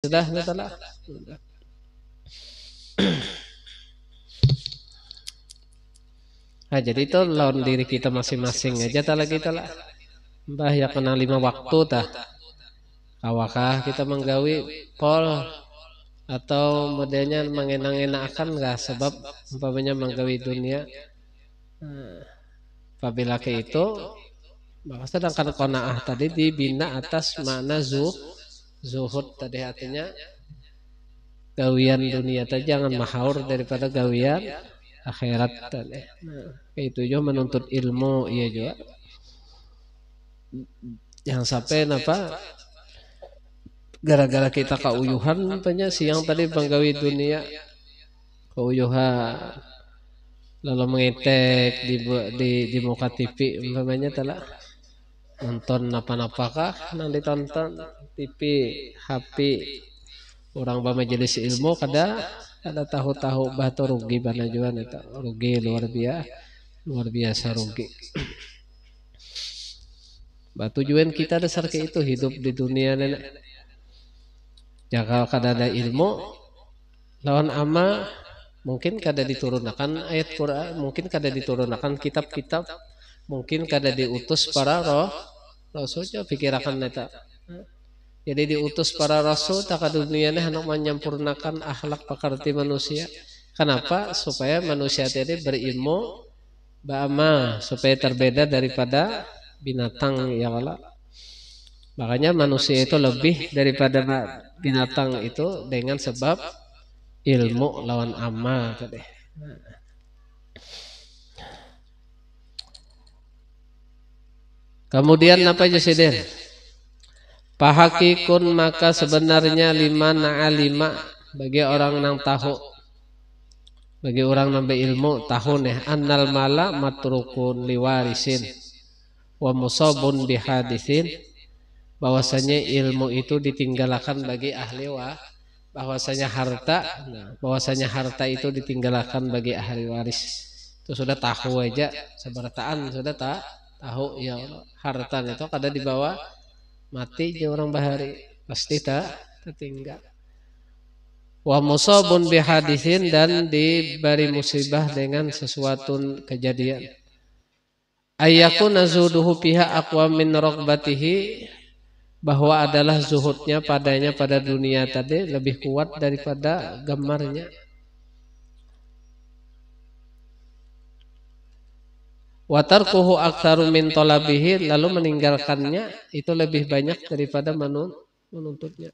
Sudah, sudah, sudah. Nah, jadi itu lawan diri kita masing-masing aja tala kita lah. Mbah ya kena lima waktu tah. Awakah kita menggawi pol atau modelnya mengenang-enakan nggak? sebab umpamanya menggawi dunia. Nah, apabila ke itu, maka sedangkan konaah tadi dibina atas makna zuh zuhud tadi hatinya gawian dunia tadi jangan mahaur daripada gawian akhirat tadi nah, itu juga menuntut ilmu iya juga yang sampai apa gara-gara kita keuyuhan punya siang tadi penggawi dunia keuyuhan lalu mengetek di di di muka TV umpamanya telah nonton apa-apa kah tonton tonton. TV, HP, orang bama jenis ilmu kada kada tahu-tahu batu rugi bana juan itu rugi luar biasa luar biasa rugi batu juan kita dasar ke itu hidup di dunia nenek jaga kada ada ilmu lawan ama mungkin kada diturunkan ayat Quran mungkin kada diturunkan kitab-kitab mungkin kada diutus para roh Rasulnya pikirkan neta jadi diutus para rasul taka dunianya hendak menyempurnakan akhlak pakarti manusia. Kenapa? Supaya manusia tadi berilmu bama supaya terbeda daripada binatang ya Allah. Makanya manusia itu lebih daripada binatang itu dengan sebab ilmu lawan amal tadi. Kemudian apa Jusidin? Pahakikun maka sebenarnya lima na'alima bagi orang yang tahu bagi orang yang ilmu tahu nih annal mala matrukun liwarisin wa musabun bihadisin bahwasanya ilmu itu ditinggalkan bagi ahli wa bahwasanya harta nah, bahwasanya harta itu ditinggalkan bagi ahli waris itu sudah tahu aja sebertaan sudah tak tahu ya harta itu ada di bawah. Mati je orang bahari pasti tak tertinggal wa musabun bihadisin dan diberi musibah dengan sesuatu kejadian ayyakuna zuduhu piha aqwa min rokbatihi bahwa adalah zuhudnya padanya pada dunia tadi lebih kuat daripada gemarnya Watarkuhu aksaru min tolabihi lalu meninggalkannya itu lebih banyak daripada menuntutnya.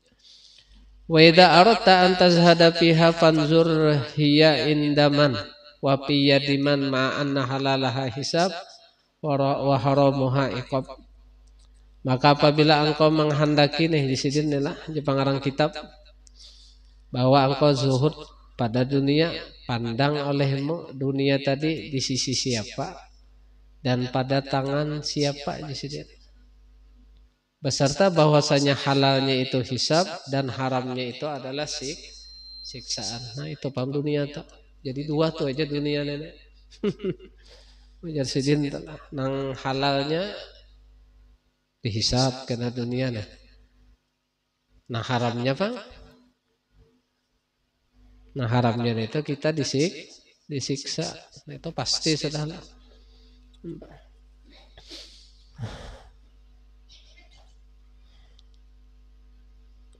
Wa idza aradta an tazhada fiha fanzur hiya indaman wa fi yadiman ma anna halalaha hisab wa haramuha iqab. Maka apabila engkau menghendaki nih di sini nih jepang pengarang kitab bahwa engkau zuhud pada dunia pandang olehmu dunia tadi di sisi siapa dan pada tangan siapa di beserta bahwasanya halalnya itu hisab dan haramnya itu adalah sik siksaan nah itu paham dunia tak? jadi dua tuh aja dunia nenek ujar nang halalnya dihisap karena dunia nah nah haramnya apa? nah haramnya itu kita disik disiksa nah, itu pasti sudah lah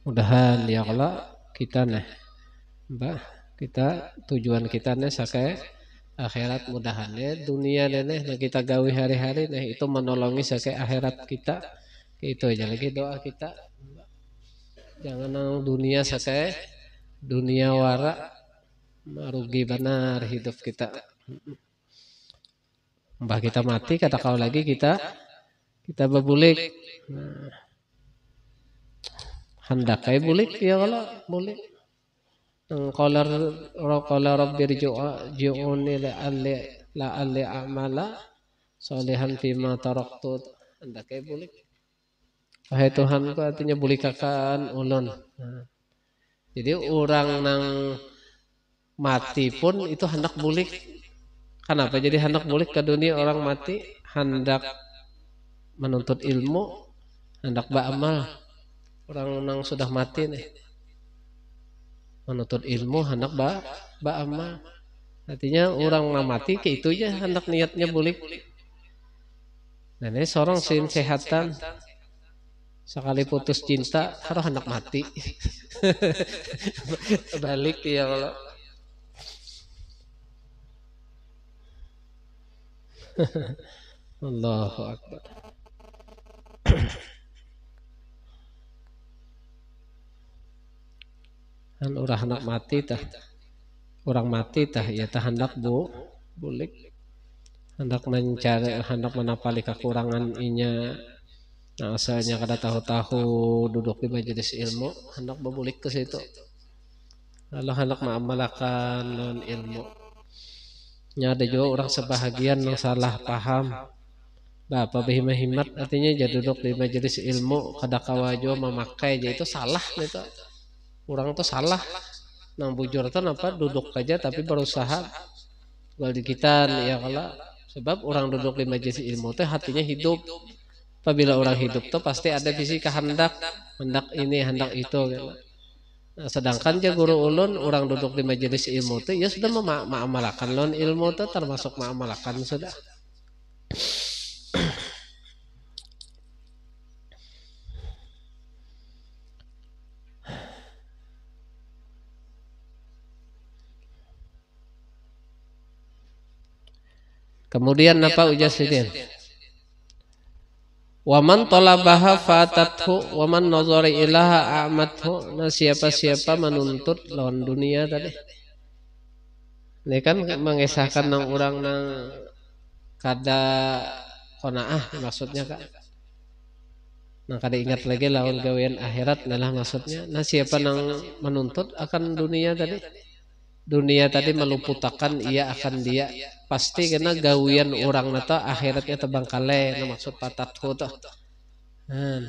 mudahan ya Allah kita nih mbak kita tujuan kita nih sakai akhirat mudahannya dunia nih nah kita gawi hari-hari nih itu menolongi sakai akhirat kita itu aja lagi doa kita jangan nang dunia sakai dunia wara merugi benar hidup kita Mbah kita mati, kata kau lagi kita kita berbulik. Nah. Hendak kayak bulik ya, ya kalau bulik. rok qala rok jooni le alle la alle amala solehan tarok tu Hendak kayak bulik. Wahai tuhan Tuhanku artinya bulik kakan ulon nah. Jadi orang nang mati pun itu hendak bulik Kenapa? Jadi hendak boleh ke dunia orang mati, hendak menuntut ilmu, hendak beramal. Orang nang sudah mati nih. Menuntut ilmu, hendak ba beramal. Artinya orang nang mati ke itu ya hendak niatnya boleh. nah ini seorang sin sehatan sekali putus cinta harus hendak mati. Balik ya kalau Allahu Akbar. kan orang hendak mati tah orang mati tah ya tah hendak bu bulik hendak mencari hendak menapali kekurangan inya nah asalnya kada tahu-tahu duduk di majelis ilmu hendak bebulik ke situ lalu hendak mengamalkan non ilmu nya ada juga orang sebahagian yang salah paham bapak nah, apa nah, himat artinya jadi duduk di majelis ilmu kada kawajo memakai jadi itu salah itu gitu. orang itu salah nang bujur apa duduk aja tapi berusaha gal dikitan ya kala ya sebab orang duduk di majelis ilmu itu hatinya hidup apabila orang hidup tuh pasti ada visi kehendak hendak ini hendak itu gitu Nah, sedangkan ya guru ulun orang duduk di majelis ilmu itu ya sudah mengamalkan ma ilmu itu termasuk mengamalkan sudah. Kemudian apa ujasidin? Wa man talabaha fatathu wa man ilaha a'mathu. Nah, siapa-siapa menuntut lawan dunia tadi. Ini kan mengesahkan nang orang nang kada konaah maksudnya kak. Nah kada ingat lagi lawan gawean akhirat adalah maksudnya. Nah siapa nang menuntut akan dunia tadi? dunia tadi meluputakan ia akan dia pasti kena gawian orang nata akhiratnya tebang kale maksud patat tuh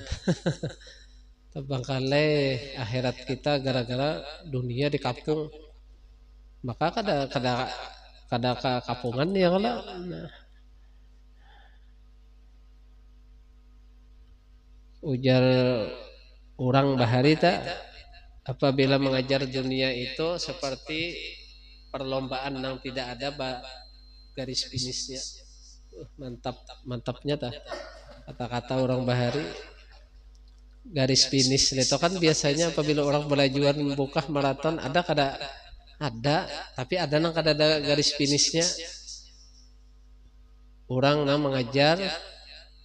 tebang kale akhirat kita gara-gara dunia di kapung, maka kada kada kada kapungan ya kala nah. ujar orang bahari tak apabila mengajar dunia itu seperti perlombaan yang tidak ada garis finishnya uh, mantap mantapnya tak kata-kata orang bahari garis finish itu kan biasanya apabila orang belajuan membuka maraton ada kada ada tapi ada nang kada ada garis finishnya orang nang mengajar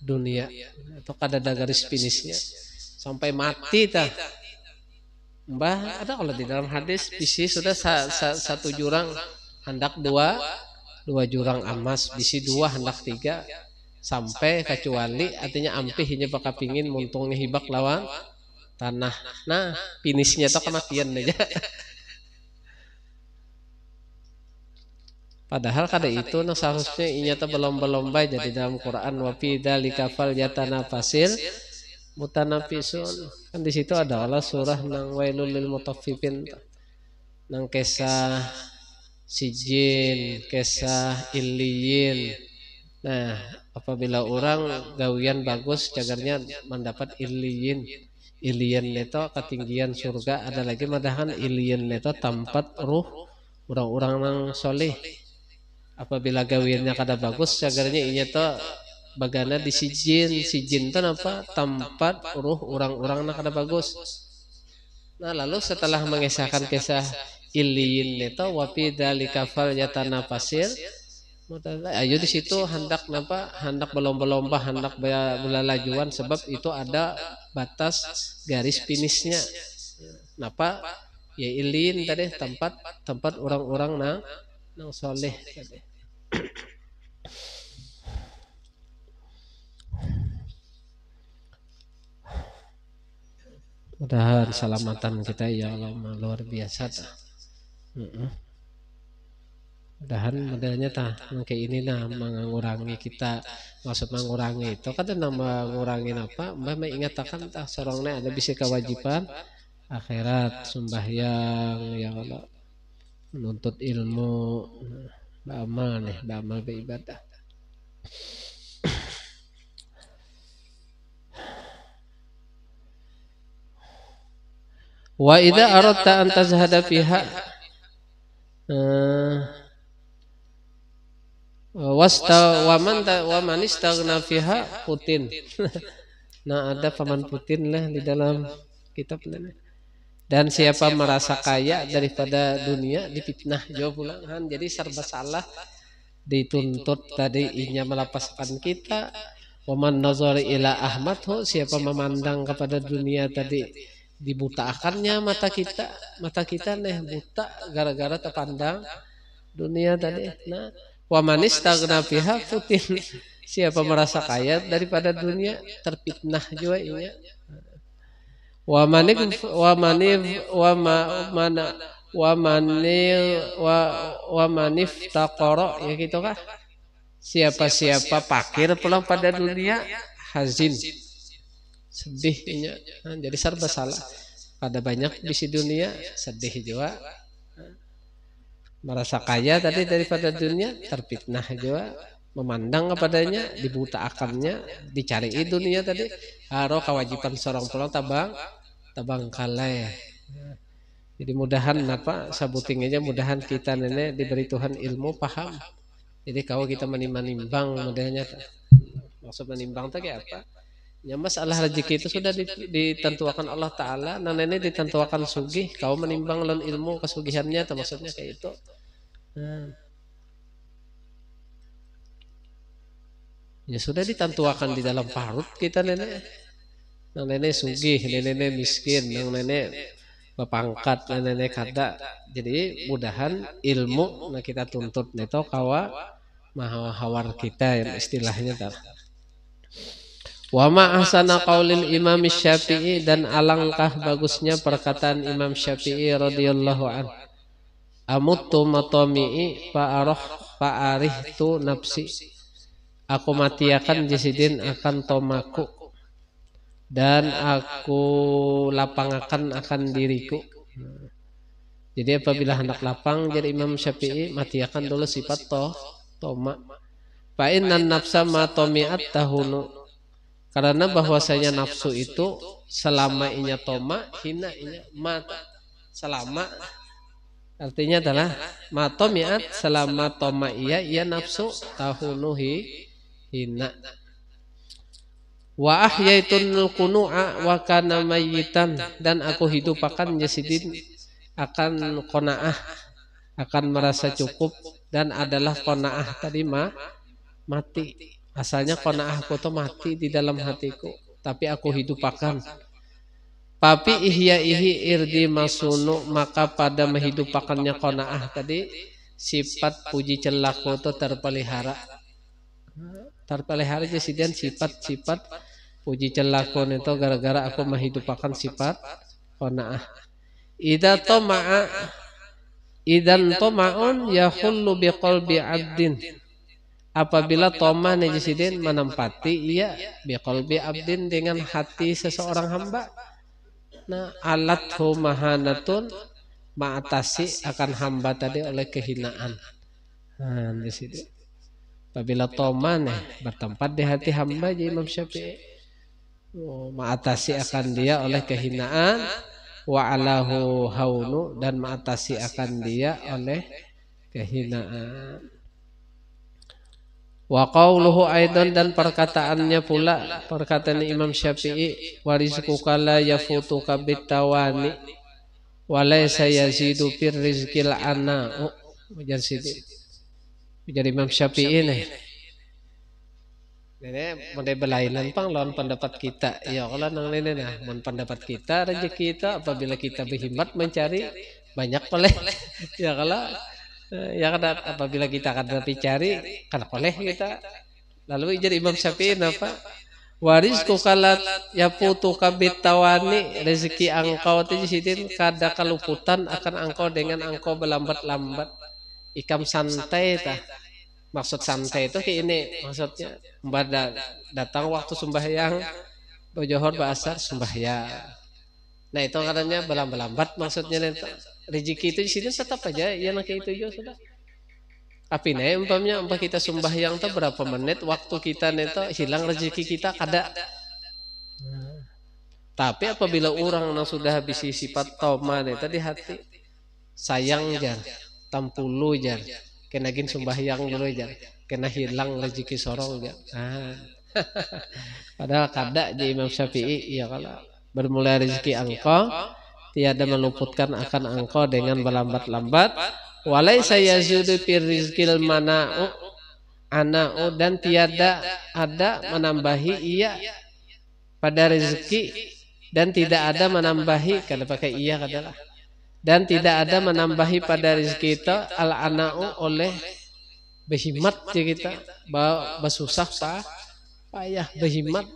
dunia itu kada ada garis finishnya sampai mati tah Mbah ada kalau di dalam hadis bisi sudah sa, sa, satu jurang hendak dua dua jurang emas bisi dua hendak tiga sampai kecuali artinya ampih hanya bakal pingin muntungnya hibak lawan tanah nah finishnya tuh kematian aja ya. Padahal kada itu nah seharusnya inya belum belomba jadi dalam Quran wa fi dzalika fal yatanafasil mutanafisun kan di situ adalah surah nang wailul lil mutaffifin nang kisah sijin kisah illiyin nah apabila orang gawian bagus cagarnya mendapat illiyin illiyin itu ketinggian surga ada lagi madahan illiyin itu tempat ruh orang-orang nang soleh apabila gawiannya kada bagus cagarnya ini tuh bagana di sijin sijin tan apa tempat ruh orang-orang nak ada bagus nah lalu setelah mengesahkan kisah ilin itu wapi dari kafal tanah pasir ayo di situ hendak napa hendak berlomba-lomba hendak berlalajuan sebab itu ada batas garis finishnya napa ya ilin tadi tempat tempat orang-orang nak nang soleh Mudahan keselamatan kita ya Allah luar biasa. Mudahan modelnya tah mungkin ini nah mengurangi kita maksud mengurangi itu kan nama mengurangi apa? Mbah mengingatkan tah sorongnya ada bisa kewajiban akhirat sembahyang ya Allah menuntut ilmu nah, beramal nih beramal beribadah. Wa idza aradta an tazhada fiha eh, wasta wa man wa man istaghna fiha Putin. Nah, nah, ada paman Putin lah di dalam kitab ini. Dan siapa merasa kaya daripada dunia dipitnah jauh han Jadi serba salah dituntut tadi inya melepaskan kita. Waman nazari ila ahmadhu siapa memandang kepada dunia tadi dibutakannya mata kita mata kita nih buta gara-gara terpandang dunia tadi nah wa manis tagna fiha siapa merasa kaya daripada dunia terfitnah juga ini wa manif wa manif wa ma mana wa manil wa wa manif taqara ya gitu kah siapa-siapa pakir pulang pada dunia hazin sedihnya nah, jadi serba salah pada banyak di si dunia sedih juga merasa kaya tadi daripada dunia terfitnah juga memandang kepadanya dibuta akarnya dicari dunia tadi haro kewajiban seorang pulang tabang tabang kalai jadi mudahan apa sabuting aja mudahan kita nenek diberi Tuhan ilmu paham jadi kalau kita menimbang menimbang maksud menimbang itu apa Ya masalah rezeki itu sudah ditentukan Allah Ta'ala Nah ini ditentukan sugih Kau menimbang lon ilmu kesugihannya atau Maksudnya kayak itu nah. Ya sudah ditentukan di dalam parut kita nenek Nang nenek sugih, nenek nenek miskin Nang nenek bepangkat, nenek kada Jadi mudahan ilmu Nah kita tuntut itu kawa Mahawar kita yang ya, istilahnya tak Wa ahsana qaulil Imam Syafi'i dan alangkah bagusnya perkataan Imam Syafi'i radhiyallahu an. Amuttu matami'i fa arihtu nafsi. Aku matiakan jisidin akan tomaku dan aku lapang akan diriku. Jadi apabila hendak lapang jadi Imam Syafi'i matiakan dulu sifat to, toma. Fa innan nafsa ma tomi'at tahunu karena bahwasanya nafsu itu selama inya toma hina inya mat selama artinya adalah matom ya selama toma iya iya, iya, iya nafsu tahunuhi hina wa ahyaitun kunu'a wa kana yitan dan aku hidup akan yasidin akan konaah akan merasa cukup dan adalah konaah tadi ma mati Asalnya aku tuh mati di dalam hatiku, tapi aku hidupakan. Papi ihya ihi irdi masunu maka pada menghidupakannya ah tadi sifat puji celaku itu terpelihara. Terpelihara dan sifat-sifat puji celaku itu gara-gara aku menghidupakan sifat ah Ida to ma'a idan to ma'un yahullu biqalbi abdin apabila toma najisidin menempati ia iya, iya, biqalbi abdin dengan hati seseorang hamba nah alat tun ma'atasi akan hamba tadi oleh kehinaan nah di situ apabila toma nih bertempat di hati hamba jadi Imam Syafi'i oh, oh ma'atasi akan dia oleh kehinaan wa alahu haunu dan ma'atasi akan dia oleh kehinaan Wa qauluhu aidan dan perkataannya pula perkataan Imam Syafi'i warizquka la yafutuka bitawani wa laysa yazidu pir rizkil ana. Ujar Siti. Ujar Imam Syafi'i nih. Ini mulai berlainan pang lawan pendapat kita. Ya Allah nang ini nah, mun pendapat kita rezeki kita apabila kita berhimat mencari banyak boleh. ya kalau Eh, ya kan apabila kita akan tapi cari karena oleh kita lalu jadi Imam Syafi'i apa waris kukalat ya putu kabit tawani rezeki angkau kadang kada kaluputan akan angkau dengan angkau berlambat-lambat ikam santai tah maksud santai itu ke ini maksudnya mbak datang waktu sembahyang bojohor bahasa sembahyang nah itu katanya berlambat-lambat maksudnya itu rezeki itu di sini tetap aja ya nak itu juga sudah tapi nih umpamanya umpam kita sumbah yang tuh berapa menit waktu kita neto hilang rezeki kita ada tapi apabila orang yang sudah habis sifat toma neto tadi hati sayang jar tampulu jar kena gin sumbah yang dulu jar kena hilang rezeki sorong jar ah. padahal kada di Imam Syafi'i ya kalau bermula rezeki angkong tiada meluputkan akan engkau dengan berlambat-lambat walai saya zudu pirizkil mana'u ana'u dan tiada ada menambahi ia pada rezeki dan tidak ada menambahi kalau pakai ia adalah dan tidak ada menambahi pada rezeki itu al ana'u oleh behimat kita bahwa bersusah pak payah behimat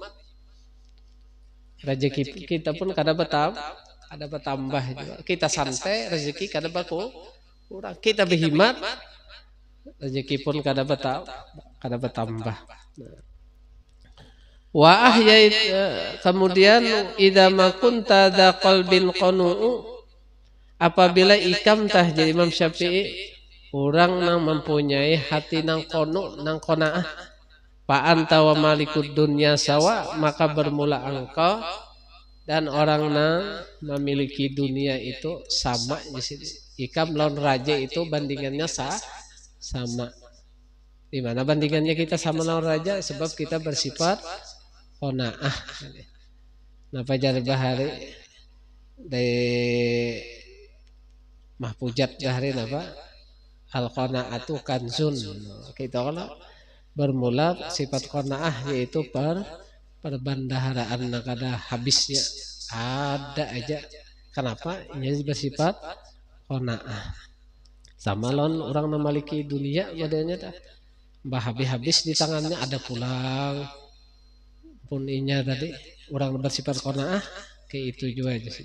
rezeki kita pun kada betah ada bertambah juga. Kita santai rezeki kada baku kurang. Kita berhemat rezeki pun kada bertambah kada bertambah. Wa ahyai eh, kemudian idza ma kunta dza qalbin qanu apabila ikam tah jadi Imam Syafi'i orang nang mempunyai hati nang qanu nang qanaah fa anta wa malikud dunya sawa maka bermula engkau dan orang na memiliki dunia itu sama di sini. Ikam lawan raja itu bandingannya sah sama. Di mana bandingannya kita sama lawan raja sebab kita bersifat konaah. Napa jar bahari de mahpujat bahari napa? Al qanaatu kanzun. Kita kalau bermula sifat konaah yaitu per perbandaharaan kada habisnya ada aja kenapa ini bersifat kona'ah sama lon orang memiliki dunia badannya dah bah habis-habis di tangannya ada pulang pun inya tadi orang bersifat kona'ah ke itu juga aja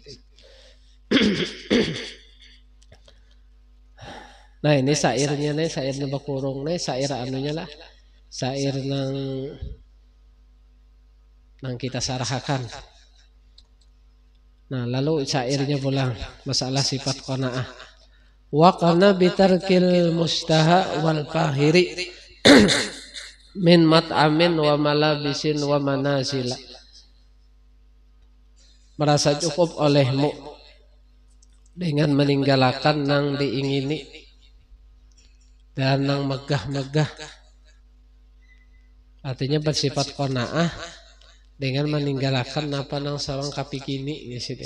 nah ini sairnya nih sairnya bakurung nih sair anunya lah sair nang nang kita sarahakan. Nah, lalu syairnya pulang masalah sifat qanaah. Wa qana bitarkil mustaha wal fahiri min mat'amin wa malabisin wa manazila. Merasa cukup olehmu dengan meninggalkan nang diingini dan nang megah-megah. Artinya bersifat qanaah dengan meninggalkan apa nang sawang kini di sih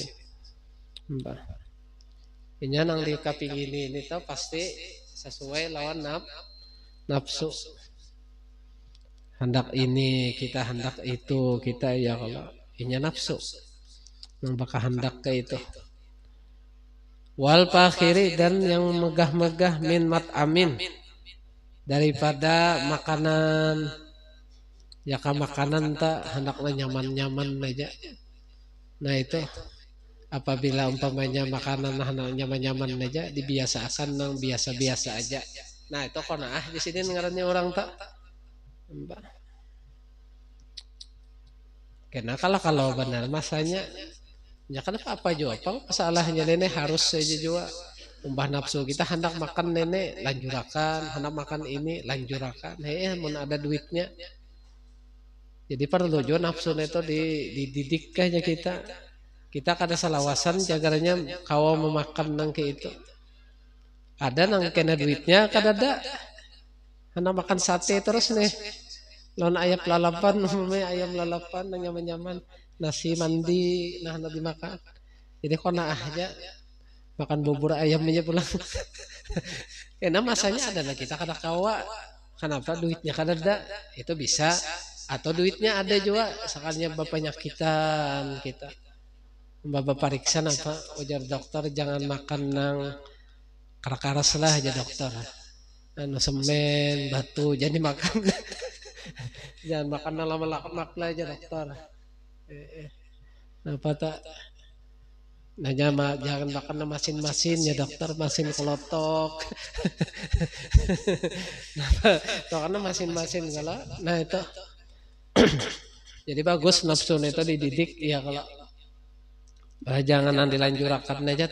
Mbah. Inya nang di kapi kini ini tuh pasti sesuai lawan nap, nafsu. Hendak ini kita hendak itu kita ya kalau ini nafsu. Nang bakal hendak ke itu. Wal pakhiri dan yang megah-megah min mat amin daripada makanan ya kan makanan tak hendaklah nyaman-nyaman aja nah itu apabila umpamanya makanan hendak nyaman-nyaman aja dibiasakan nang biasa-biasa aja nah itu ah di sini ngarannya orang tak nah, karena kalau kalau benar masanya ya kan apa juga apa masalahnya nenek harus saja juga umbah nafsu kita hendak makan nenek lanjurakan hendak makan ini lanjurakan hei mau ada duitnya jadi perlu nafsu itu dididik kayaknya kita. Kita kada kan salawasan jagarnya kawa memakan nang ke itu. Ada nang kena duitnya kada ada. Hana makan sate terus nih. Lawan ayam lalapan, ayam lalapan nang nyaman-nyaman. Nasi mandi nah nanti makan. Jadi kona aja ah ya. makan bubur ayamnya pulang. Karena masanya adalah kita kada kawa. Kenapa duitnya kada ada? Itu bisa atau duitnya ada juga sekalinya bapaknya nyakitan kita bapak pariksa apa ujar dokter jangan makan nang karakaras lah aja dokter anu semen batu jadi makan jangan makan nang lama lama aja dokter eh, eh. apa tak Nah, jangan, jangan makan masin-masin ya dokter, masin kelotok. nah, karena masin-masin kalau, nah itu jadi bagus nafsu itu dididik ya kalau bah, eh, jangan nanti lanjut rakat aja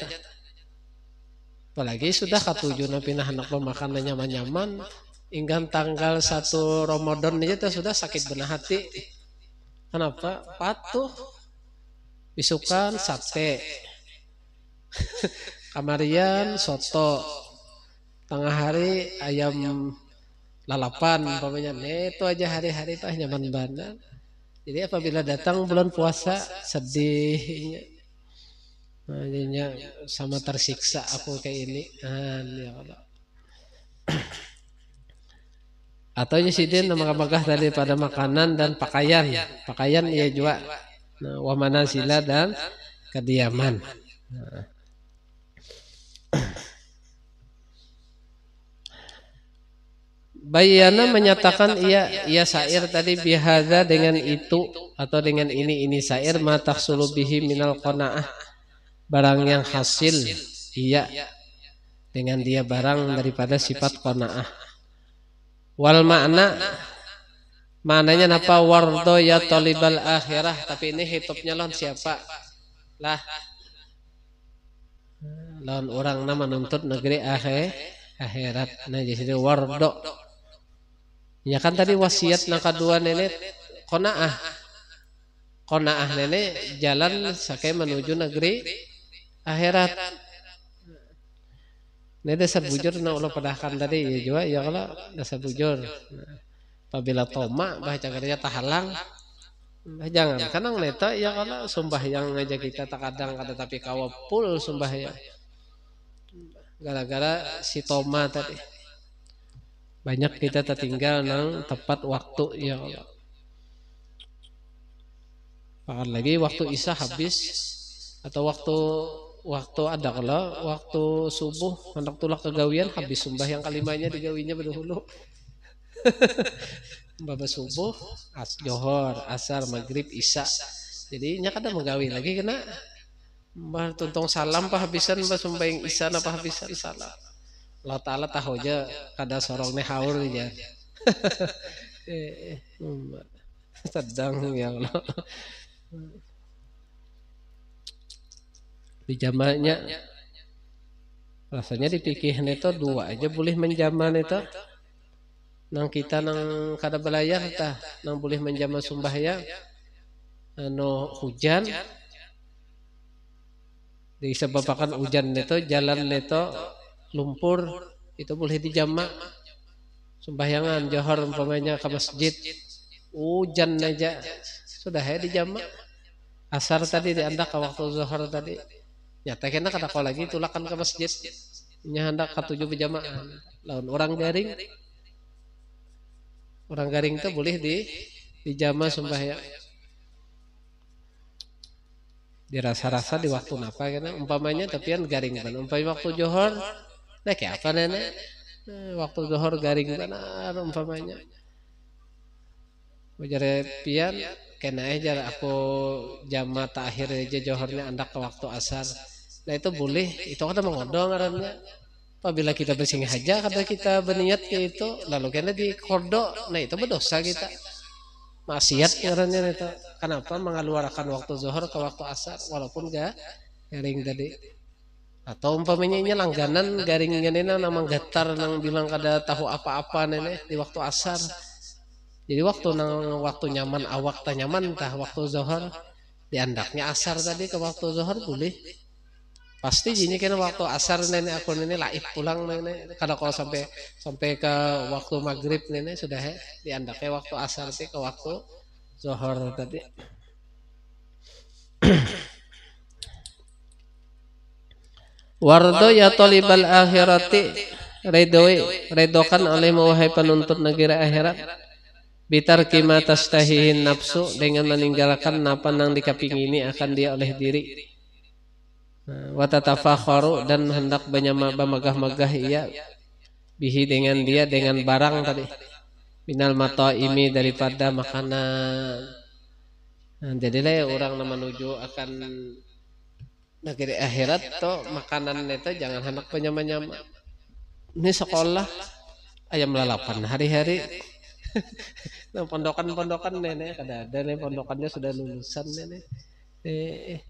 Apalagi sudah nabi nah anak makanannya nyaman-nyaman. Ingat tanggal satu Ramadan aja tuh sudah sakit benah hati. Kenapa? Patuh. Bisukan sate. Kamarian soto. Tengah hari ayam lalapan umpamanya nah, itu aja hari-hari itu hanya bandana jadi apabila datang bulan puasa sedihnya hanya sama tersiksa aku kayak ini ya Allah atau yusidin mengabakah tadi pada makanan dan pakaian pakaian ia juga nah, wamanasila dan kediaman nah. Bayana menyatakan ia ia iya iya syair tadi bihaza dengan itu atau dengan ini ini syair mata sulubihi minal konaah barang yang hasil ia iya. dengan dia barang daripada sifat konaah wal makna maknanya napa wardo ya, ya tolibal akhirah tapi ini hitupnya lon siapa lah lon orang nama nuntut negeri akhir akhirat nah jadi wardo Ya, kan, ya kan tadi wasiat nak kedua nenek konaah. Konaah nenek jalan sakai menuju negeri akhirat. Nenek dasar bujur na ulah pedahkan tadi ya jua ya, ya kalau dasar bujur. Apabila toma baca kerja tahalang jangan kanang neta ya kalau sumbah yang ngajak kita tak kadang kata tapi kawapul sumpah ya. ya gara-gara si toma tadi. Banyak kita tertinggal nang tepat waktu ya Allah. Ya. Bahkan lagi waktu isya habis atau waktu waktu ada kalau waktu subuh hendak tulah kegawian habis sumbah yang kalimanya digawinya berdahulu. Bapak subuh, as johor, asar, maghrib, isya. Jadi nya kada menggawi lagi kena Mbah tuntung salam habisan mbah yang isya napa habisan salam. Allah alat tahu aja kada sorong nih haur aja eh, eh, hmm. sedang ya Allah di jamaknya rasanya dipikir itu dua aja boleh menjaman itu nang kita nang kada belayar tah nang boleh menjama ya anu hujan disebabkan hujan itu jalan itu lumpur itu boleh dijamak sembahyangan johor umpamanya ke masjid hujan aja sudah ya dijamak asar tadi di ke waktu zuhur tadi nyata kena kata kau lagi tulakan ke masjid nya hendak tujuh berjamaah lawan orang garing orang garing itu boleh di dijama sembahyang dirasa-rasa di waktu napa kena umpamanya tapi yang garing kan umpamanya waktu johor Nah kayak apa nenek? Eh, waktu zuhur garing benar umpamanya. Ujar pian kena aja aku jama takhir aja johornya anda ke waktu asar. Nah itu boleh, itu kata mengodong nah, arahnya. Apabila kita bersih haja, kata kita berniat ke itu, lalu kena di kordo, nah itu berdosa nah, kita. Maksiat arahnya itu. Kenapa mengeluarkan waktu zuhur ke waktu asar, walaupun gak garing tadi atau umpamanya ini langganan garingan ini nama getar nang bilang kada tahu apa-apa nenek di waktu asar jadi waktu nang waktu nyaman awak tak nyaman tah waktu zohor diandaknya asar tadi ke waktu zohor boleh pasti jinnya kan waktu asar nenek aku nenek laif pulang nenek kada kalau sampai sampai ke waktu maghrib nenek sudah he, diandaknya waktu asar sih ke waktu zohor tadi Ya Wardo ya tolibal akhirati redoi redokan oleh mewahai penuntut negara akhirat bitar kima tastahihin nafsu dengan meninggalkan napa yang ini akan dia oleh diri nah, watatafakharu dan hendak banyak mabah megah magah ia bihi dengan dia dengan barang tadi binal mata ini daripada makanan nah, jadilah ya ya orang menuju akan negeri akhirat tuh makanan itu jangan hendak penyama-nyama ini sekolah ayam lalapan hari-hari nah pondokan-pondokan nenek ada ada nih pondokannya sudah lulusan nenek eh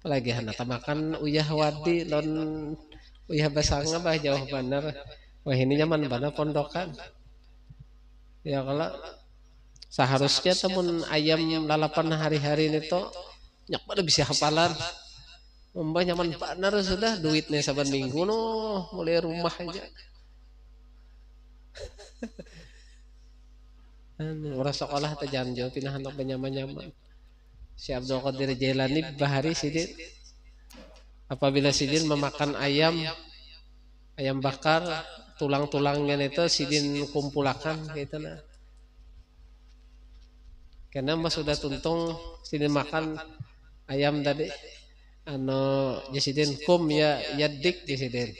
apalagi hendak makan uyah wadi lon uyah basanga bah jauh benar wah ini nyaman banget pondokan ya kalau seharusnya temun ayam lalapan hari-hari ini tuh nyak pada bisa hafalan Mbah nyaman partner sudah duitnya saban minggu no mulai rumah aja. Anu, orang sekolah jangan jauh pindah untuk penyaman nyaman. Si Abdul Qadir Jailani bahari sidin. Apabila sidin memakan ayam ayam bakar tulang-tulangnya itu sidin kumpulakan gitu nah. Karena mas sudah tuntung sidin makan ayam tadi ano jisidin kum ya yadik jisidin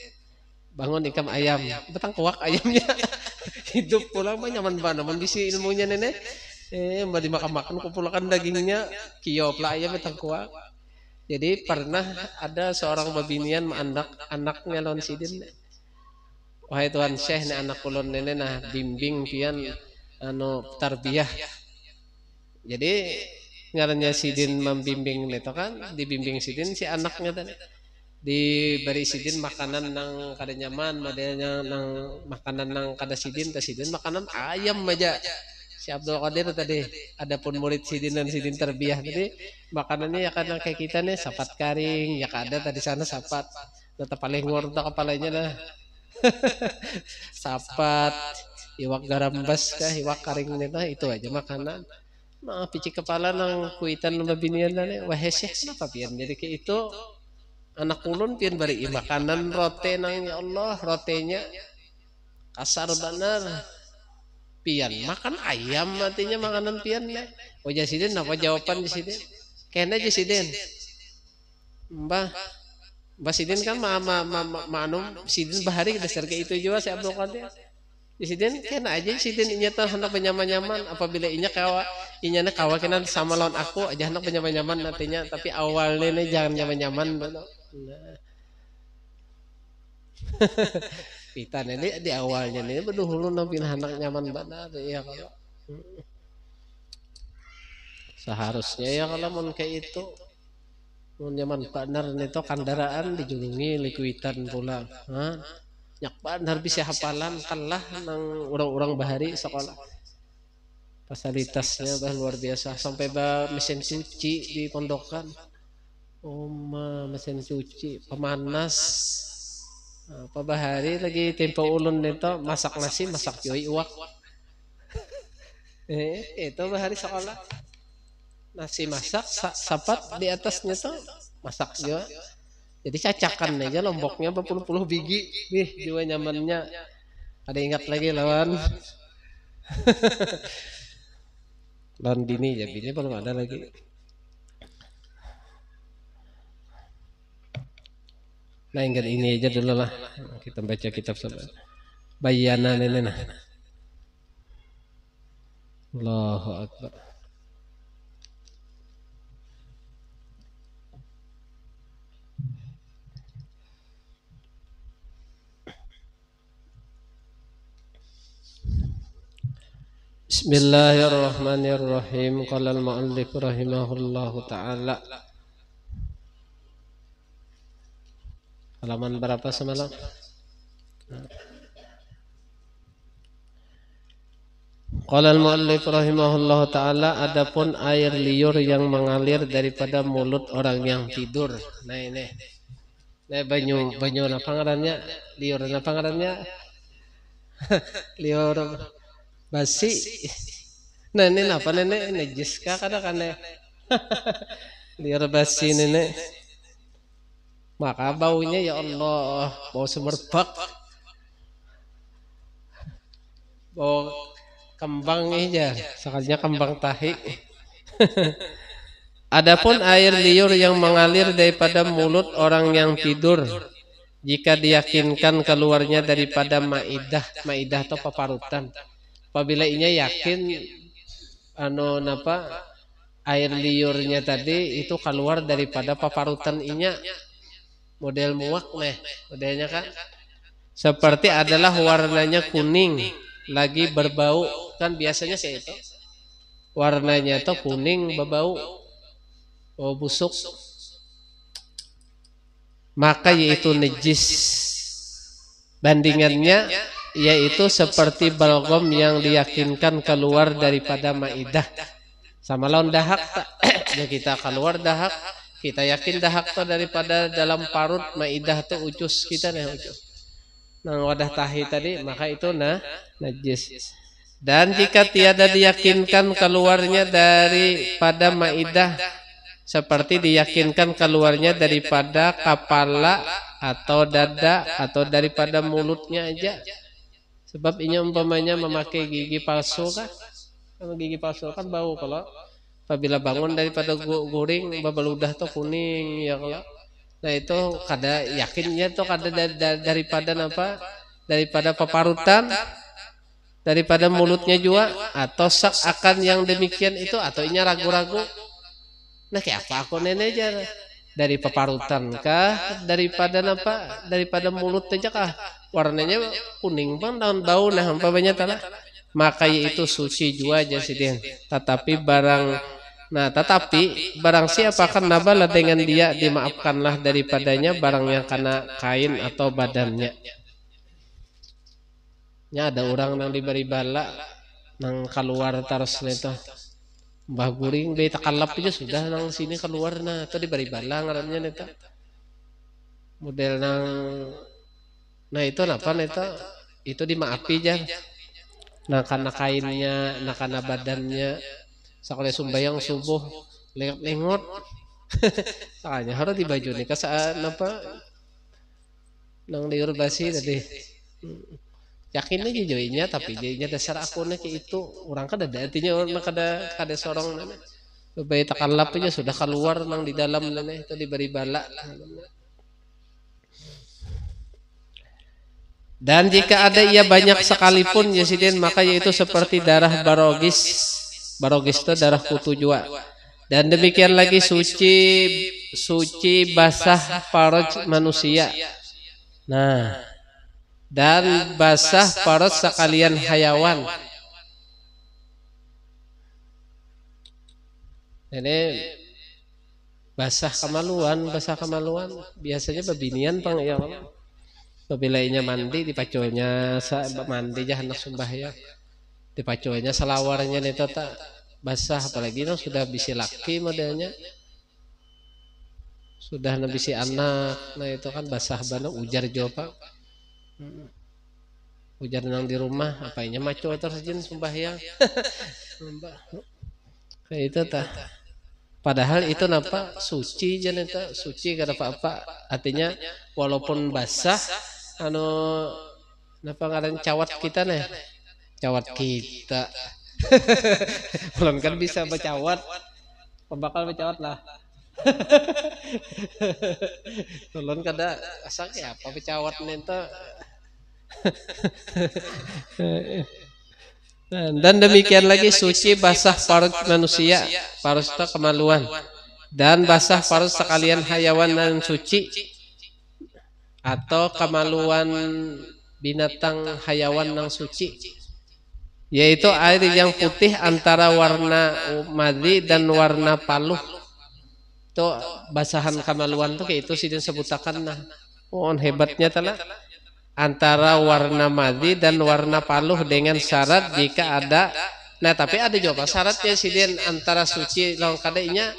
bangun ikam ayam betang kuak ayamnya hidup pulang mah nyaman ba naman bisi ilmunya nenek eh mbak dimakan-makan kupulakan dagingnya kiop lah ayam betang kuak jadi pernah ada seorang babinian anak anaknya lawan sidin wahai tuan syekh na anak kulon nenek nah bimbing pian ano tarbiyah jadi ngarannya Sidin Din membimbing itu kan dibimbing sidin si anaknya tadi diberi sidin makanan nang kada nyaman madanya nang makanan nang kada sidin tadi Sidin makanan ayam aja si Abdul Qadir tadi ada pun murid sidin dan sidin terbiah tadi makanannya ya yang kayak kita nih sapat karing ya kada tadi sana sapat tetap paling ngor kepalanya lah sapat iwak garam bas kah iwak karing itu aja makanan Ma pici kepala nang kuitan na niya. nane siya kenapa pian jadi ke itu anak ulun pian bari makanan rote nang ya Allah rotenya kasar banar pian makan ayam matinya makanan pian ya wajah siden apa jawaban di siden kena aja siden mbah mbah siden kan ma ma ma ma, ma, ma, ma, ma, ma, ma, ma, ma, ma, ma, ma, ma, ma, ma, ma, ma, Isiden kan kena aja isiden kan inya teh hendak penyaman. nyaman apabila inya kawa inya na kawa kena sama lawan aku aja hendak penyaman nyaman nantinya tapi awalnya jangan nyaman-nyaman kita ini di awalnya ini beduh hulu nampi hendak nyaman banget ya kalau seharusnya ya kalau mau kayak itu mau nyaman partner itu kendaraan dijulungi likuitan pula ha? nyakpan harbi si hafalan kalah nang orang-orang bahari sekolah fasilitasnya bah luar biasa sampai bah mesin cuci di pondokan oma mesin cuci pemanas apa bahari lagi tempo ulun itu masak nasi masak yoi uak eh itu bahari sekolah nasi masak sapat di atasnya tuh masak juga jadi cacakan aja lomboknya berpuluh-puluh biji nih jiwa nyamannya ada ingat lagi lawan lawan dini bini ya, belum ada lagi nah ingat ini aja dulu lah kita baca kitab sabar bayana nenek. Allahu Akbar بسم الله الرحمن الرحيم قال المؤلف رحمه الله تعالى halaman berapa semalam Qala al-muallif rahimahullah taala adapun air liur yang mengalir daripada mulut orang yang tidur. Nah ini. Nah banyu banyu apa ngarannya? Liur apa ngarannya? liur basi nenek apa nenek najis kah kada kane liar basi nenek maka baunya ya, ya Allah bau semerbak bau kembang aja sekalinya kembang tahi Adapun air liur yang mengalir daripada mulut orang yang tidur jika diyakinkan keluarnya daripada maidah, maidah atau paparutan apabila inya yakin anu napa air liurnya tadi itu keluar daripada paparutan inya model muak meh modelnya kan seperti adalah warnanya kuning lagi berbau kan biasanya sih itu warnanya tuh kuning berbau oh busuk maka yaitu najis bandingannya yaitu seperti balgom yang diyakinkan keluar daripada maidah sama lawan dahak ya kita keluar dahak kita yakin dahak tuh daripada dalam parut maidah tuh ucus kita nih ucus nah wadah tahi tadi maka itu nah najis dan jika tiada diyakinkan keluarnya daripada maidah seperti diyakinkan keluarnya daripada kepala atau dada atau daripada mulutnya aja Sebab ini umpamanya memakai gigi palsu kah? Kan? Kalau gigi palsu kan bau kalau apabila bangun daripada guring ludah tuh kuning ya, ya kalau nah itu nah, kada yakinnya tuh kada daripada apa daripada paparutan daripada mulutnya juga atau sak akan yang demikian itu atau inya ragu-ragu nah kayak apa nah, aku nenek aja dari paparutan kah daripada apa daripada mulutnya kah warnanya kuning bang daun-daun nah umpamanya tanah maka itu suci jua jasidin tetapi barang nah tetapi barang siapa nabala dengan dia dimaafkanlah daripadanya barang yang kena kain atau badannya nya ada orang yang diberi bala nang keluar terus itu Mbah Guring be takalap aja sudah nang sini keluar nah tadi beribalang bala ngarannya neta model nang nah itu napa nah itu itu dimaafi aja nah, nah karena kainnya nah karena badannya sakole sumbayang subuh lengot lengot soalnya harus di baju nih kasa apa nang liur basi tadi yakin aja jadinya tapi jadinya dasar aku nih itu orang kada ada artinya orang kada kada sorong nih bayi takalap sudah ya keluar nang di dalam nih itu diberi balak Dan jika ada ia banyak sekalipun Yasidin maka yaitu seperti darah barogis. Barogis itu darah kutu jua. Dan demikian lagi suci suci basah paroj manusia. Nah, nah dan basah paroj sekalian hayawan. Ini basah kemaluan, basah kemaluan biasanya babinian pang ya. Pemilainya mandi dipaconya sa mandi jahat anak sumbah ya. ya. Dipaconya selawarnya nih tak basah apalagi no sudah bisi laki modelnya. Sudah nabi si anak. Nah itu nah, kan, kan basah banget ujar jawab Ujar nang di rumah apanya maco terus jin sumbah ya. nah, itu tah. Padahal itu napa suci jeneta suci kata pak pak artinya walaupun basah anu napa ngaran cawat kita nih cawat kita kan belum kan bisa bercawat bakal bercawat lah belum kada asal ya apa bercawat nento dan demikian lagi suci basah parut manusia parusta kemaluan dan basah parut sekalian hayawan dan suci atau kemaluan binatang hayawan yang suci yaitu air yang putih antara warna madhi dan warna paluh itu basahan kemaluan tuh kayak itu sih disebutakan nah mohon nah. hebatnya telah antara warna madhi dan warna paluh dengan syarat jika ada nah tapi nah, ada juga syaratnya ya sih antara suci lawan kadainya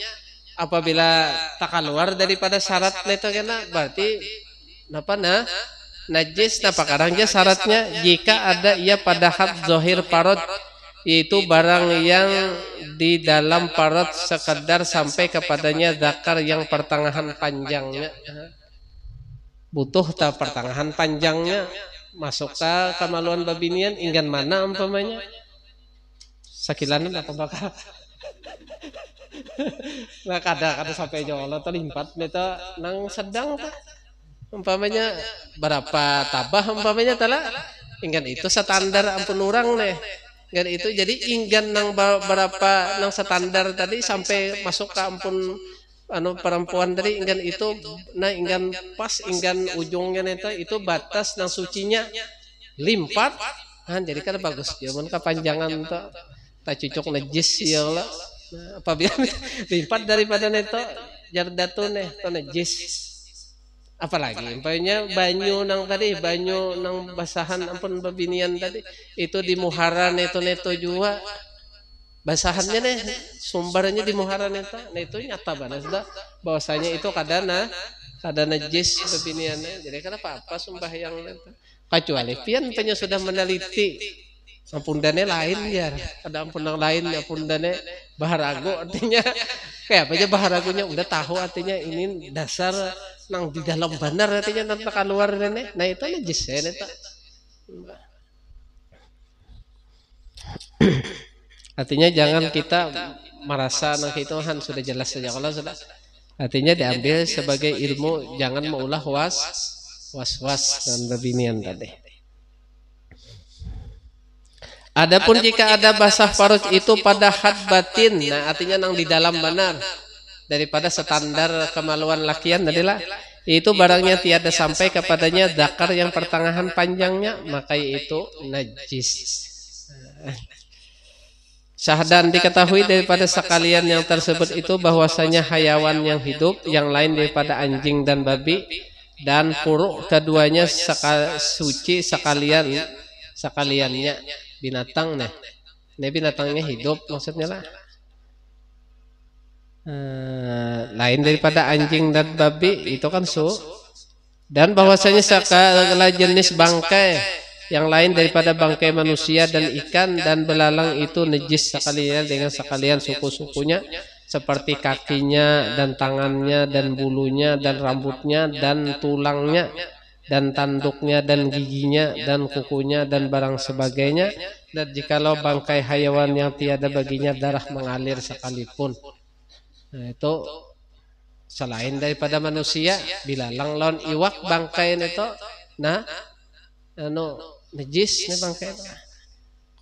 apabila tak keluar daripada syarat itu kena nah, berarti Napa na Najis napa karangnya syaratnya jika ada ia pada had zohir parot yaitu barang yang di dalam parot sekedar sampai kepadanya zakar yang pertengahan panjangnya butuh tak pertengahan panjangnya masuk ke kemaluan babinian ingat mana umpamanya sakilan atau bakal nah kada kada sampai jolo terlipat neta nah, nang sedang tak umpamanya berapa tabah umpamanya tala Ingat itu standar ampun orang nih Ingat itu jadi ingat nang berapa nang standar tadi sampai masuk ke ampun anu, anu perempuan tadi ingat itu nah ingat pas ingat ujungnya neta itu batas nang sucinya limpat nah, jadi kan bagus zaman ya iya, kepanjangan tuh tak cocok najis ya Allah. Iya nah, apa biar limpat daripada neto jardatune atau najis apalagi umpamanya banyu nang tadi banyu nang basahan ampun babinian tadi itu di muhara neto neto juga basahannya nih sumbernya di muhara neto neto nyata banget sudah bahwasanya itu kadana kadana jis babiniannya jadi kenapa apa sumbah yang neto kecuali pian tanya sudah meneliti ampun dana lain ya ada ampun yang lain dana baharago artinya kayak apa aja baharagonya udah tahu artinya ini dasar nang di dalam benar artinya nang keluar nene nah itu najis ya itu. artinya jangan kita merasa nang itu han sudah jelas saja kalau sudah artinya diambil sebagai ilmu jangan maulah was was was dan bebinian tadi Adapun jika ada basah parut itu pada had batin, nah artinya nang di dalam benar daripada standar kemaluan lakian adalah itu barangnya tiada sampai kepadanya dakar yang pertengahan panjangnya maka itu najis Syahdan diketahui daripada sekalian yang tersebut itu bahwasanya hayawan yang hidup yang lain daripada anjing dan babi dan puruk keduanya seka, suci sekalian sekaliannya binatang nah. Ini binatangnya hidup maksudnya lah lain daripada anjing dan babi itu kan su dan bahwasanya segala jenis bangkai yang lain daripada bangkai manusia dan ikan dan belalang itu najis sekalian dengan sekalian suku-sukunya seperti kakinya dan tangannya dan bulunya dan rambutnya dan tulangnya dan tanduknya dan giginya dan kukunya dan barang sebagainya dan jikalau bangkai hayawan yang tiada baginya darah mengalir sekalipun Nah, itu selain daripada manusia bila lawan iwak bangkai itu nah anu najis nih bangkai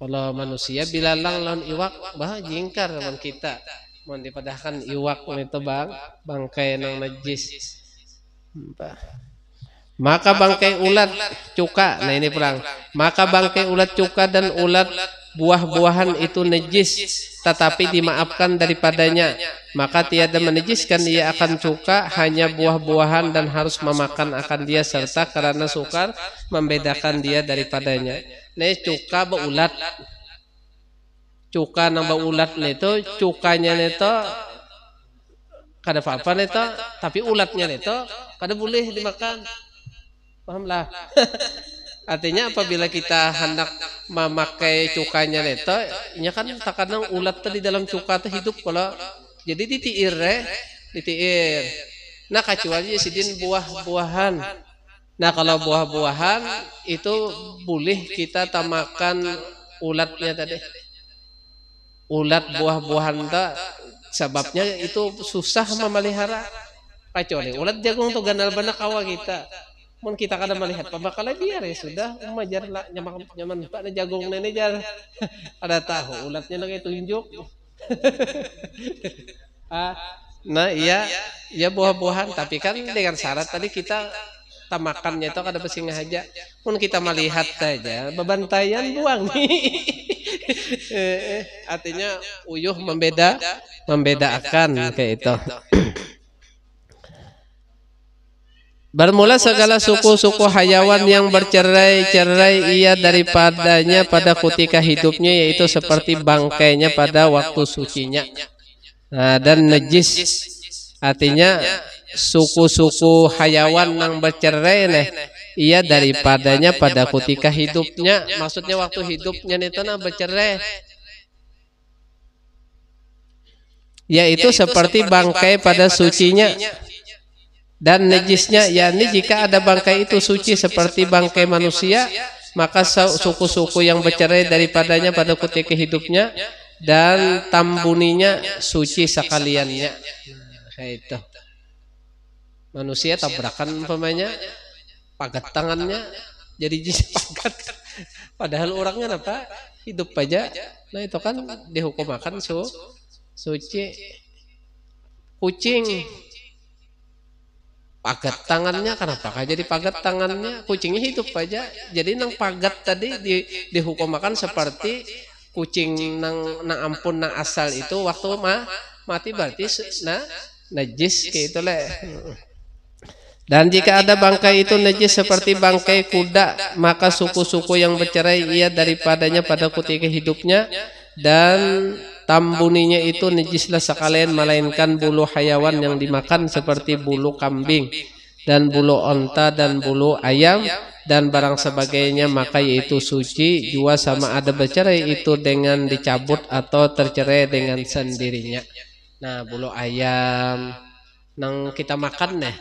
Kalau manusia bila lawan iwak bah jingkar teman kita. Mohon dipadahkan iwak itu bang bangkai nang najis. Maka bangkai ulat cuka, nah ini perang. Maka bangkai ulat cuka dan ulat buah-buahan itu najis tetapi dimaafkan daripadanya maka tiada menajiskan Ia akan cuka hanya buah-buahan dan harus memakan akan dia serta karena sukar membedakan dia daripadanya ini cuka beulat cuka nambah ulat itu cukanya itu kada apa apa itu tapi ulatnya itu kada boleh dimakan pahamlah Artinya apabila kita hendak memakai cukanya neto, ini iya kan terkadang iya ulat di dalam cuka itu hidup kalau jadi ditiir re, eh. ditiir. Nah, nah kecuali sidin buah-buahan. Nah kalau nah, buah-buahan itu boleh kita tamakan ulatnya tadi. Ulat buah-buahan tak, sebabnya itu susah memelihara kecuali ulat jagung tuh ganal benak kawa kita mungkin kita kada melihat pembakalan biar ya sudah umajar lah nyaman nyaman pak ada jagung nenek jar ada tahu ulatnya lagi tunjuk ah nah iya iya buah-buahan tapi kan dengan syarat tadi kita tamakannya itu kada besi aja mungkin kita melihat saja bebantayan buang nih eh, eh, artinya uyuh membeda membedakan kayak itu Bermula segala suku-suku hayawan yang bercerai-cerai ia daripadanya pada kutika hidupnya yaitu seperti bangkainya pada waktu sucinya. Nah, nah dan najis artinya suku-suku hayawan yang bercerai nih ia daripadanya pada kutika hidupnya maksudnya waktu hidupnya itu nah bercerai yaitu seperti bangkai pada sucinya. Dan najisnya yakni jika ada bangkai itu suci seperti bangkai manusia, maka suku-suku yang bercerai daripadanya pada ketika hidupnya dan tambuninya suci sekaliannya. Nah, itu. Nah, manusia tabrakan pemainnya pagat tangannya jadi jis pagat. Padahal orangnya kan apa? Hidup aja. Nah, itu kan, nah, kan dihukum makan su suci. Kucing paget tangannya kenapa kah jadi paget tangannya kucingnya hidup aja jadi nang paget tadi di, dihukum makan seperti kucing nang nang ampun nang asal itu waktu ma, mati berarti nah najis kayak itu leh dan jika ada bangkai itu najis seperti bangkai kuda maka suku-suku yang bercerai ia daripadanya pada kuti hidupnya dan Tambuninya itu najislah sekalian melainkan bulu hayawan yang dimakan seperti bulu kambing dan bulu onta dan bulu ayam dan barang sebagainya maka yaitu suci jua sama ada bercerai itu dengan dicabut atau tercerai dengan sendirinya. Nah bulu ayam nang kita makan nih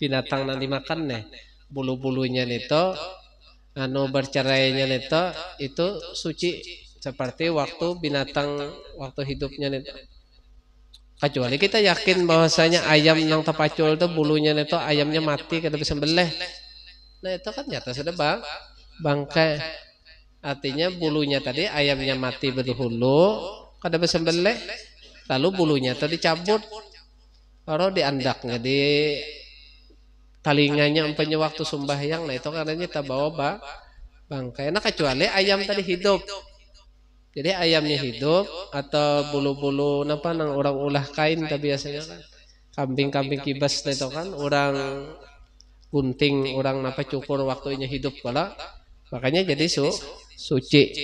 binatang nanti makan nih bulu bulunya nito anu bercerainya nito itu suci seperti waktu binatang waktu hidupnya itu kecuali kita yakin bahwasanya ayam yang terpacul itu bulunya itu ayamnya mati kita bisa beleh nah itu kan nyata sudah bang bangkai artinya bulunya tadi ayamnya mati berhulu kada bisa beleh lalu bulunya tadi cabut baru diandaknya di telinganya umpamanya waktu sumbah yang, nah, kan nah itu karena kita bawa bang bangkai nah kecuali ayam tadi hidup jadi ayamnya hidup atau bulu-bulu apa nang orang ulah kain tapi biasanya kan kambing-kambing kibas itu kan orang gunting orang napa cukur waktunya hidup kala makanya jadi su suci.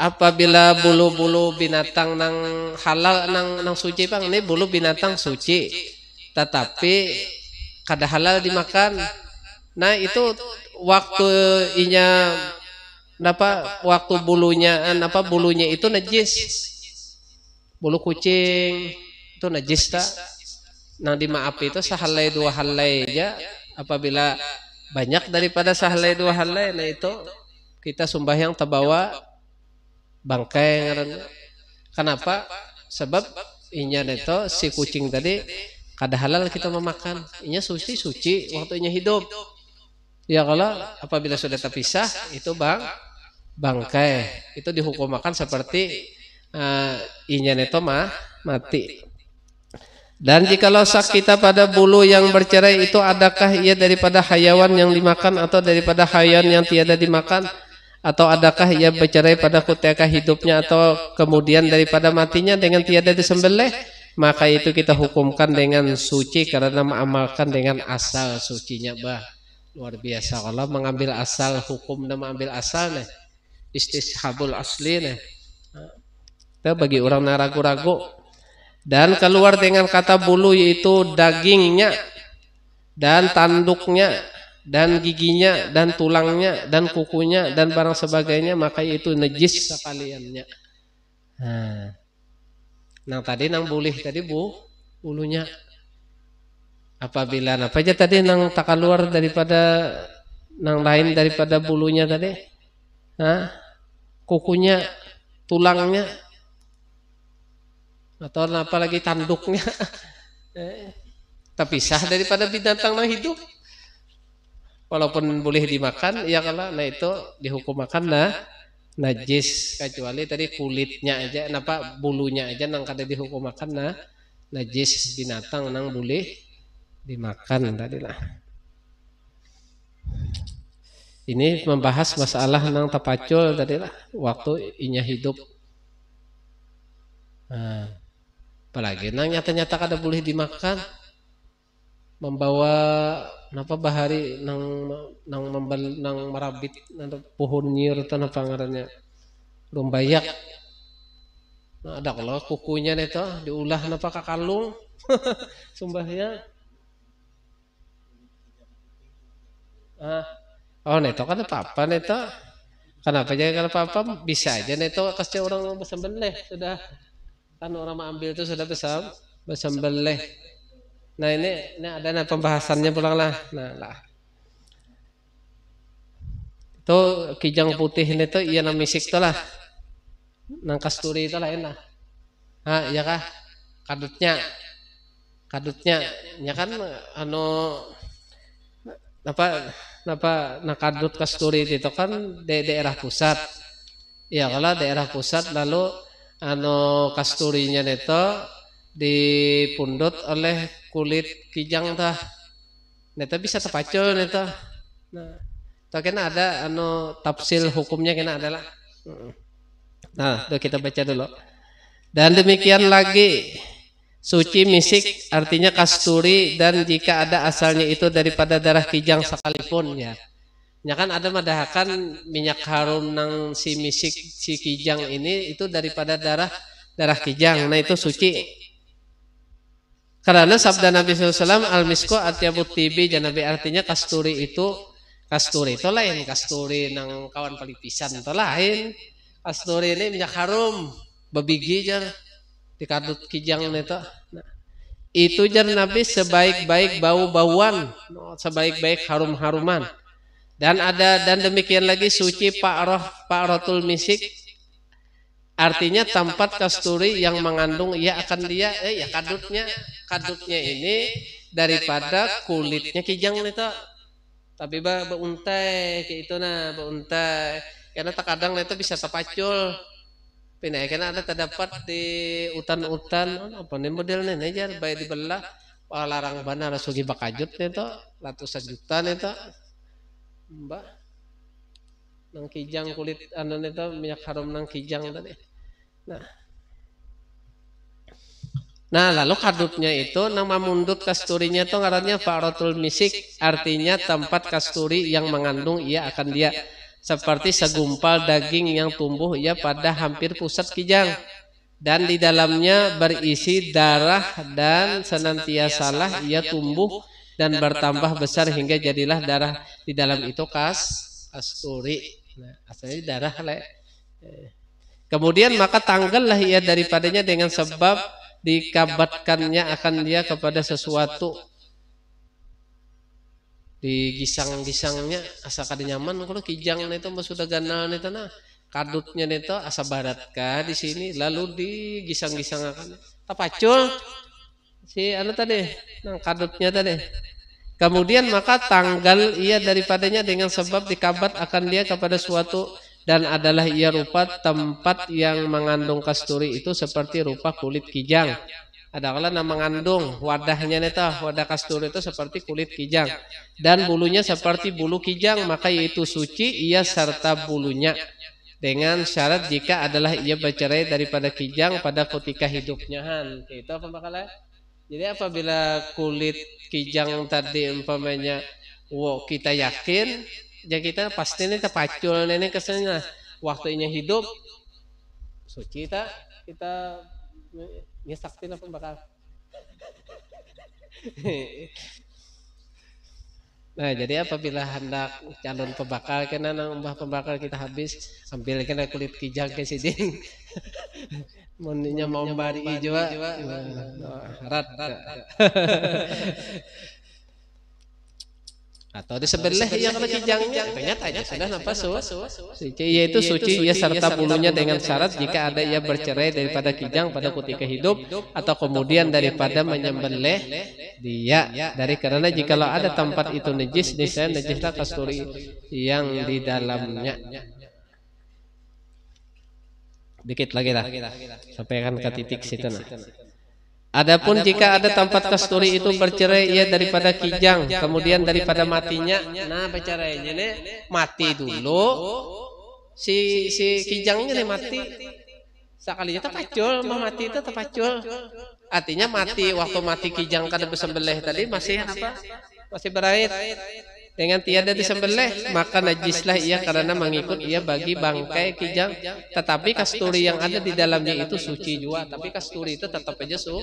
Apabila bulu-bulu binatang nang halal nang nang suci bang ini bulu binatang suci tetapi kada halal dimakan. Nah itu waktu inya apa waktu bulunya eh, apa bulunya itu najis bulu kucing itu najis tak nah dimaafi itu sehelai dua helai aja apabila banyak daripada sehelai dua helai nah itu kita sumbah yang terbawa bangkai karena kenapa sebab inya itu si kucing tadi kada halal kita memakan inya suci suci waktunya hidup ya kalau apabila sudah terpisah itu bang bangkai itu dihukumkan seperti uh, inya itu mah mati. Dan jika losak kita pada bulu yang bercerai itu adakah ia daripada hayawan yang dimakan atau daripada hayawan yang tiada dimakan atau adakah ia bercerai pada kuteka hidupnya atau kemudian daripada matinya dengan tiada disembelih maka itu kita hukumkan dengan suci karena mengamalkan dengan asal sucinya bah luar biasa Allah mengambil asal hukum dan mengambil asal nih istishabul asli nih. Itu bagi orang yang ragu Dan keluar dengan kata bulu yaitu dagingnya dan tanduknya dan giginya dan tulangnya dan kukunya dan barang sebagainya maka itu najis sekaliannya. Nah, nah tadi nang boleh tadi bu bulunya apabila nah, apa aja tadi nang tak keluar daripada nang lain daripada bulunya tadi nah kukunya, tulangnya, atau apalagi tanduknya terpisah daripada binatang yang hidup walaupun boleh dimakan ya kalau nah itu dihukum makan nah najis kecuali tadi kulitnya aja napa bulunya aja nang kada dihukum makan nah najis binatang nang boleh dimakan tadi lah ini membahas masalah nang tapacul tadi lah waktu inya hidup. Nah, apalagi nang nyata-nyata kada boleh dimakan membawa napa bahari nang nang membel nang merabit nang pohon nyir tanah pangarannya lumbayak nah, ada kalau kukunya itu diulah napa kakalung sumbahnya ah oh neto kan apa apa neto kenapa jangan kenapa apa bisa aja neto kasih orang bersembelih sudah kan orang ambil itu sudah besar bersembelih nah ini ini ada nah pembahasannya pulang lah nah lah itu kijang putih ini tuh iya nama misik tuh lah nang kasturi itu lah enak ah iya kah kadutnya kadutnya ya kan anu apa napa nakadut kasturi itu kan di daerah pusat ya kalau daerah pusat lalu ano kasturinya itu dipundut oleh kulit kijang tah neta bisa terpacul neta nah kena ada ano tafsir hukumnya kena adalah nah kita baca dulu dan demikian lagi Suci misik artinya kasturi dan jika ada asalnya itu daripada darah kijang sekalipun ya. Ya kan ada madahakan minyak harum nang si misik si kijang ini itu daripada darah darah kijang. Nah itu suci. Karena sabda Nabi SAW al-misku misko abu tibi janabi artinya kasturi itu kasturi itu lain kasturi nang kawan pelipisan itu lain kasturi ini minyak harum babi jangan di kadut kijang itu nah, itu jar nabi sebaik-baik bau-bauan sebaik-baik harum-haruman dan ada dan demikian lagi suci pak rotul misik artinya tempat kasturi yang mengandung ia ya akan dia eh ya kadutnya kadutnya ini daripada kulitnya kijang itu tapi ba beuntai kayak itu nah beuntai karena terkadang itu bisa terpacul Pinai ya, karena ada terdapat di hutan-hutan apa nih model nih aja baik di belah larang bana rasugi bakajut nih to ratusan juta nih to mbak nang kijang kulit anu nih to minyak harum nang kijang tadi nah Nah, lalu kadutnya itu nama mundut kasturinya itu ngarannya faratul misik, artinya tempat kasturi yang mengandung ia akan dia seperti segumpal daging yang tumbuh ya pada hampir pusat kijang dan di dalamnya berisi darah dan senantiasalah ia tumbuh dan bertambah besar hingga jadilah darah di dalam itu kas asturi nah, asalnya darah le. kemudian maka tanggallah ia daripadanya dengan sebab dikabatkannya akan dia kepada sesuatu di gisang-gisangnya asa kada nyaman kalau kijang itu sudah ganal itu nah kadutnya itu asa barat ka di sini lalu di gisang-gisang akan tapacul si anu tadi nang kadutnya tadi kemudian maka tanggal ia daripadanya dengan sebab dikabat akan dia kepada suatu dan adalah ia rupa tempat yang mengandung kasturi itu seperti rupa kulit kijang ada kalau nama mengandung wadahnya neta wadah kasturi itu seperti kulit kijang dan bulunya seperti bulu kijang maka yaitu suci ia serta bulunya dengan syarat jika adalah ia bercerai daripada kijang pada ketika hidupnya han itu apa makalah jadi apabila kulit kijang tadi umpamanya wo kita yakin ya kita pasti ini terpacul kesannya waktu waktunya hidup suci tak kita, kita Nya sakti na pun bakal. Nah, jadi apabila hendak calon pembakar kena nang umbah pembakar kita habis sambil kena kulit kijang ke sini. Munnya mau bari juga. Nah, nah, rat. rat. atau di sebelah yang lagi jangnya ternyata ya sudah nampak suci ya yaitu suci ia ya ya, serta bulunya dengan syarat jika ada ia bercerai daripada kijang pada ketika hidup atau kemudian daripada menyembelih dia dari karena lo ada tempat itu najis niscaya najislah kasturi yang di dalamnya dikit lagi lah sampai kan ke titik nah. situ nah Adapun, jika ada tempat, tempat kasturi itu bercerai ya, daripada kijang, kemudian daripada matinya nah bercerai jadi mati dulu si si kijangnya ini mati sekali itu pacul, mah mati itu terpacul artinya mati waktu mati kijang kada bersembelih tadi masih apa masih berait dengan tiada disembelih maka najislah ia karena mengikut ia bagi bangkai kijang tetapi kasturi yang ada di dalamnya itu suci juga tapi kasturi itu tetap aja su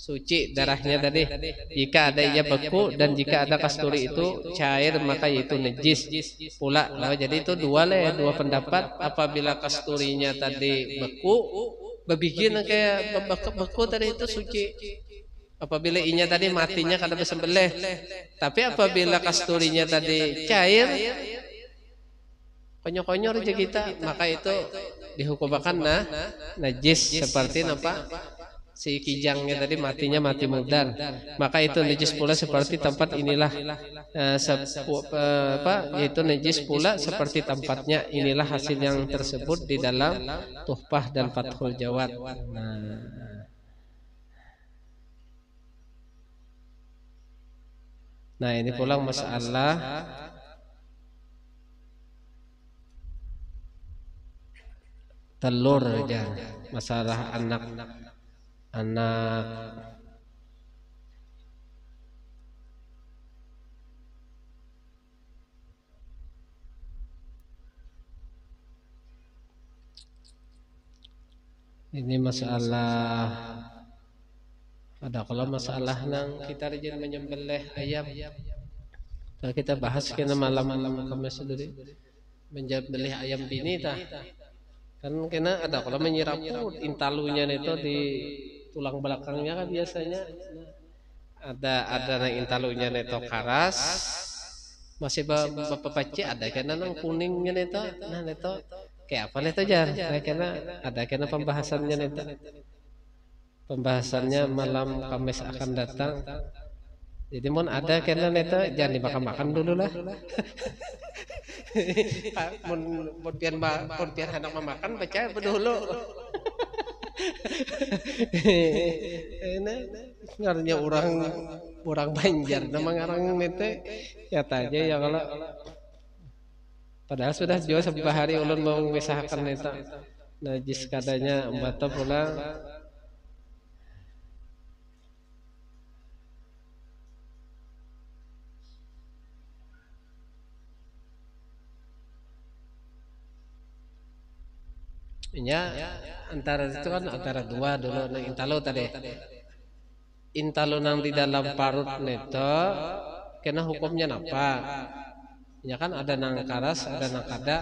suci darahnya tadi jika ada ia beku dan jika ada kasturi itu cair maka itu najis pula nah, jadi nah, itu dua le dua pendapat apabila kasturinya tadi beku bebikin kayak beku, beku tadi itu suci Apabila inya tadi matinya karena disembelih Tapi apabila kasturinya tadi cair, konyol-konyol aja kita, maka itu dihukumkan nah najis seperti apa? Si kijangnya tadi matinya mati muda Maka itu najis pula seperti tempat inilah eh, eh, eh, apa yaitu najis pula seperti tempatnya inilah hasil yang tersebut di dalam tuhpah dan fathul jawad. Nah, Nah ini nah, pulang masalah telur ya masalah anak anak ini masalah ada kalau masalah nang kita rajin menyembelih ayam nah, kita bahas kena malam malam kami sendiri menyembelih ayam bini ta kan kena ada kalau menyirap intalunya itu di tulang belakangnya kan biasanya ada ada nang intalunya itu karas masih bapak pace ada kena nang kuningnya itu nah itu kayak apa itu jar nah, kena ada kena pembahasannya itu pembahasannya malam Kamis akan datang. Jadi mohon ada karena neta jangan dimakan-makan dulu lah. Ah, mohon mohon pian mohon pian anak makan baca dulu. Ini ngarnya orang orang Banjar nama ngarang neta ya tanya ya kalau padahal sudah jauh sebahari ulun mau misahkan neta najis kadanya embata pulang Ya, antara itu kan antara dua dulu nang intalo tadi. Intalo nang di dalam parut neto kena hukumnya apa? Ya kan ada nang karas, ada nang kada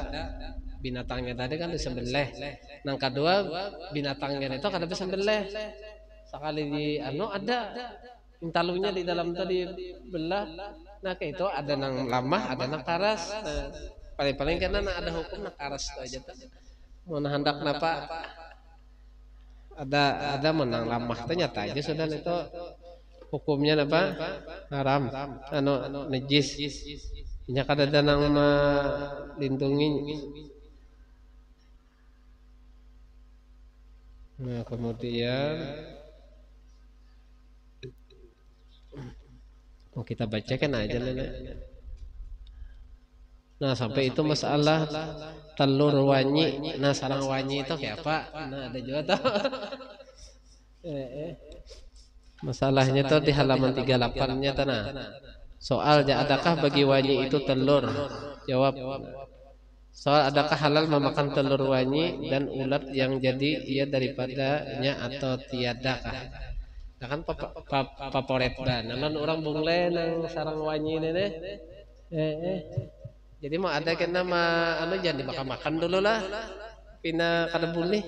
binatangnya tadi kan disembelih. Nang kedua binatangnya itu kada disembelih. Sekali di anu ada intalunya di dalam tadi belah. Nah kayak itu ada nang lamah, ada nang karas. Nah, paling-paling karena ada hukum nang karas itu aja. tuh mau hendak napa ada ada menang lamah ternyata aja sudah itu hukumnya apa haram anu najis nya kada danang ma lindungi nah kemudian mau kita bacakan aja nah sampai itu masalah telur wanyi nah, nah sarang wanyi itu kayak apa nah, nah ada juga tuh eh, eh. masalahnya tuh di halaman 38 nya tanah soal adakah bagi wanyi itu telur jawab soal adakah halal memakan telur wanyi dan ulat yang jadi ia daripadanya atau tiada kah nah kan favorit dan nah, kan orang bungle nang sarang wanyi nene eh, eh jadi mau ada kena nama anu, anu jangan dimakan-makan dulu lah pina kada nih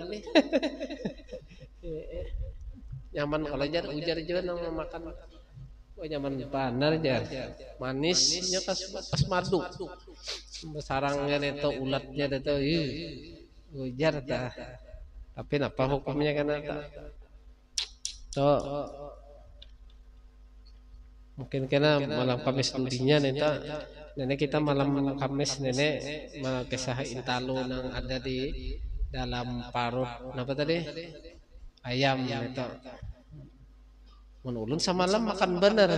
nyaman kalau jar ujar juga nama makan oh nyaman benar manis manisnya pas pas madu sarangnya itu ulatnya itu ujar ta tapi napa hukumnya kan, kan ta Tuh. mungkin kena malam kamis studinya nih ta Nenek kita malam Kamis nenek malam kisah intalu yang ada di dalam paruh Apa tadi? Ayam, itu. Menulun malam makan bener.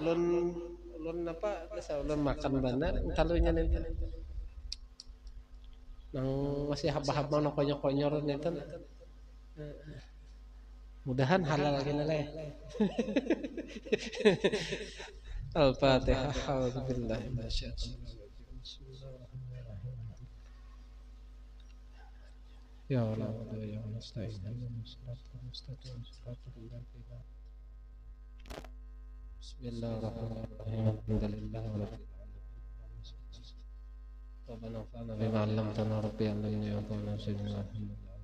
ulun ulun apa? Bisa ulun makan bener. Intalunya nenek Nang masih haba-haba no konyol-konyol nenek Mudahan halal lagi nelayan. الفاتحة أعوذ بالله من الشيطان يا الله يا نستعين بسم الله الرحمن الرحيم الحمد لله رب ربنا وفقنا بما علمتنا ربي علمني وانفعنا بما علمتنا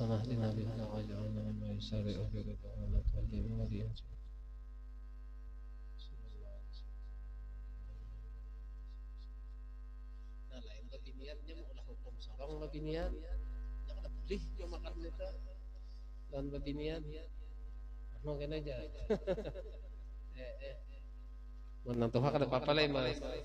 اللهم اهدنا بهذا واجعلنا مما يسارع في رضا ولا تولي مولي wa binian ada pilih yo makan kita dan binian mau kena aja eh eh menantuha ada apa-apa mas